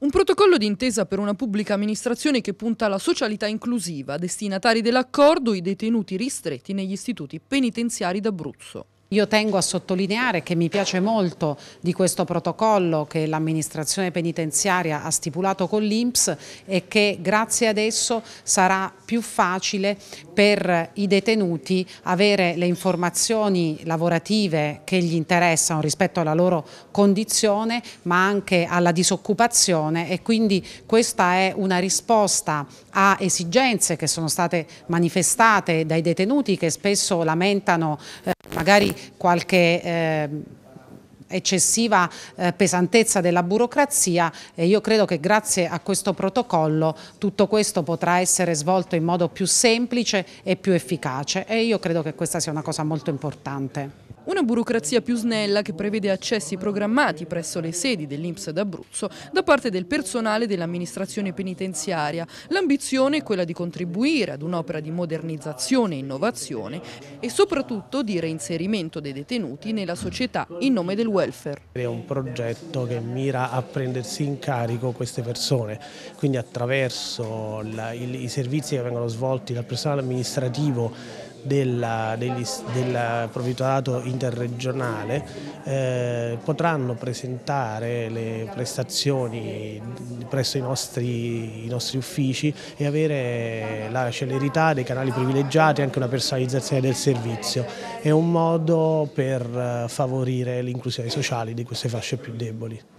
Un protocollo d'intesa per una pubblica amministrazione che punta alla socialità inclusiva, destinatari dell'accordo i detenuti ristretti negli istituti penitenziari d'Abruzzo. Io tengo a sottolineare che mi piace molto di questo protocollo che l'amministrazione penitenziaria ha stipulato con l'Inps e che grazie ad esso sarà più facile per i detenuti avere le informazioni lavorative che gli interessano rispetto alla loro condizione ma anche alla disoccupazione e quindi questa è una risposta a esigenze che sono state manifestate dai detenuti che spesso lamentano eh, magari qualche... Eh, eccessiva eh, pesantezza della burocrazia e io credo che grazie a questo protocollo tutto questo potrà essere svolto in modo più semplice e più efficace e io credo che questa sia una cosa molto importante. Una burocrazia più snella che prevede accessi programmati presso le sedi dell'Inps d'Abruzzo da parte del personale dell'amministrazione penitenziaria. L'ambizione è quella di contribuire ad un'opera di modernizzazione e innovazione e soprattutto di reinserimento dei detenuti nella società in nome del welfare. È un progetto che mira a prendersi in carico queste persone, quindi attraverso la, il, i servizi che vengono svolti dal personale amministrativo della, degli, del provvitorato interregionale eh, potranno presentare le prestazioni presso i nostri, i nostri uffici e avere la celerità dei canali privilegiati e anche una personalizzazione del servizio. È un modo per eh, favorire l'inclusione sociale di queste fasce più deboli.